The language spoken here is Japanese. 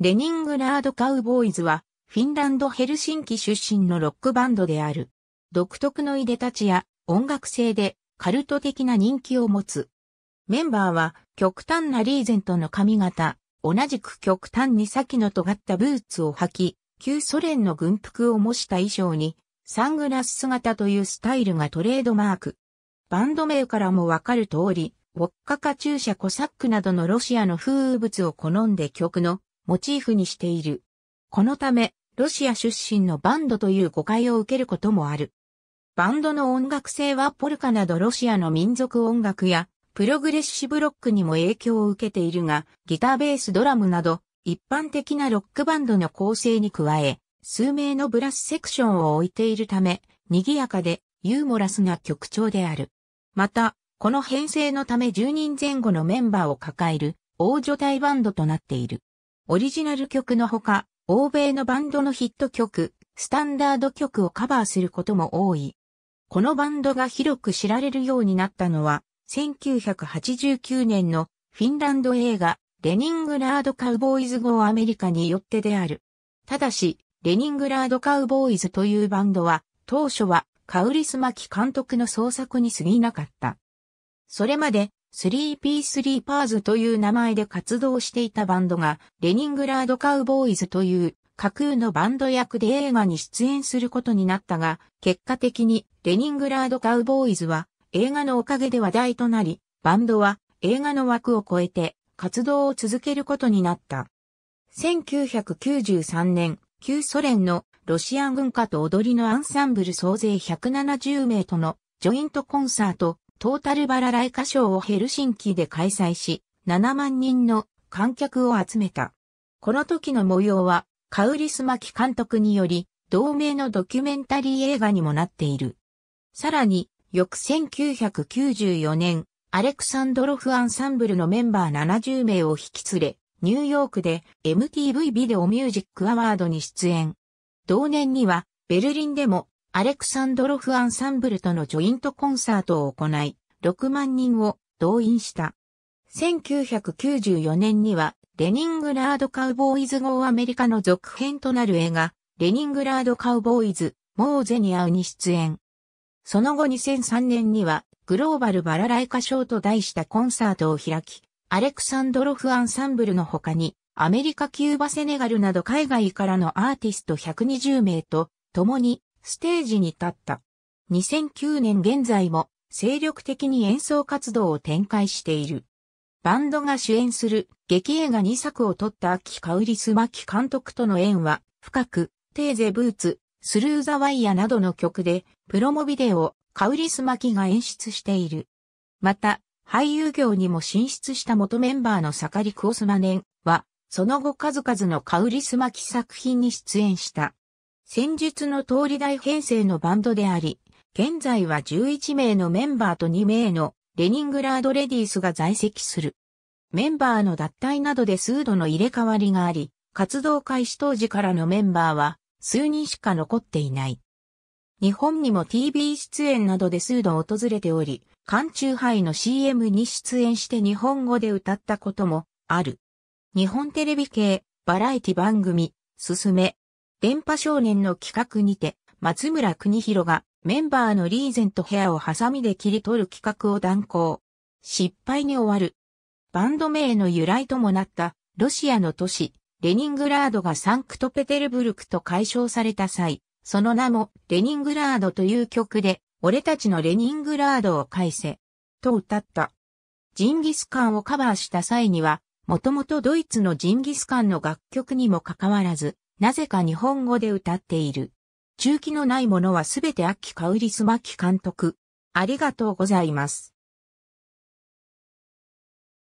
レニングラードカウボーイズは、フィンランドヘルシンキ出身のロックバンドである。独特のいでたちや音楽性でカルト的な人気を持つ。メンバーは極端なリーゼントの髪型、同じく極端に先の尖ったブーツを履き、旧ソ連の軍服を模した衣装に、サングラス姿というスタイルがトレードマーク。バンド名からもわかる通り、ウォッカカ注射コサックなどのロシアの風物を好んで曲のモチーフにしている。このため、ロシア出身のバンドという誤解を受けることもある。バンドの音楽性はポルカなどロシアの民族音楽やプログレッシブロックにも影響を受けているが、ギターベースドラムなど一般的なロックバンドの構成に加え、数名のブラスセクションを置いているため、賑やかでユーモラスな曲調である。また、この編成のため10人前後のメンバーを抱える王女体バンドとなっている。オリジナル曲のほか、欧米のバンドのヒット曲、スタンダード曲をカバーすることも多い。このバンドが広く知られるようになったのは、1989年のフィンランド映画、レニングラードカウボーイズ号アメリカによってである。ただし、レニングラードカウボーイズというバンドは、当初はカウリスマキ監督の創作に過ぎなかった。それまで 3P スリーパーズという名前で活動していたバンドが、レニングラードカウボーイズという架空のバンド役で映画に出演することになったが、結果的にレニングラードカウボーイズは映画のおかげで話題となり、バンドは映画の枠を超えて活動を続けることになった。1993年、旧ソ連のロシア軍歌と踊りのアンサンブル総勢170名とのジョイントコンサートトータルバラライカショーをヘルシンキで開催し、7万人の観客を集めた。この時の模様は、カウリスマキ監督により、同名のドキュメンタリー映画にもなっている。さらに、翌1994年、アレクサンドロフアンサンブルのメンバー70名を引き連れ、ニューヨークで MTV ビデオミュージックアワードに出演。同年には、ベルリンでもアレクサンドロフアンサンブルとのジョイントコンサートを行い、6万人を動員した。1994年には、レニングラードカウボーイズ号アメリカの続編となる映画、レニングラードカウボーイズ、モーゼニアウに出演。その後2003年には、グローバルバラライカ賞と題したコンサートを開き、アレクサンドロフアンサンブルの他に、アメリカ、キューバ、セネガルなど海外からのアーティスト120名と、共にステージに立った。2009年現在も精力的に演奏活動を展開している。バンドが主演する劇映画2作を撮った秋香織すまき監督との縁は深く、テーゼブーツ、スルーザワイヤなどの曲でプロモビデオ、香織すまきが演出している。また、俳優業にも進出した元メンバーの盛りクオスマネンは、その後数々の香織すまき作品に出演した。戦術の通り大編成のバンドであり、現在は11名のメンバーと2名のレニングラードレディースが在籍する。メンバーの脱退などで数度の入れ替わりがあり、活動開始当時からのメンバーは数人しか残っていない。日本にも TV 出演などで数度訪れており、缶中杯の CM に出演して日本語で歌ったこともある。日本テレビ系、バラエティ番組、すすめ、電波少年の企画にて、松村邦弘がメンバーのリーゼントヘアをハサミで切り取る企画を断行。失敗に終わる。バンド名の由来ともなったロシアの都市、レニングラードがサンクトペテルブルクと解消された際、その名もレニングラードという曲で、俺たちのレニングラードを返せ、と歌った。ジンギスカンをカバーした際には、もともとドイツのジンギスカンの楽曲にもかかわらず、なぜか日本語で歌っている。中期のないものはすべてアッキカウリスマキ監督。ありがとうございます。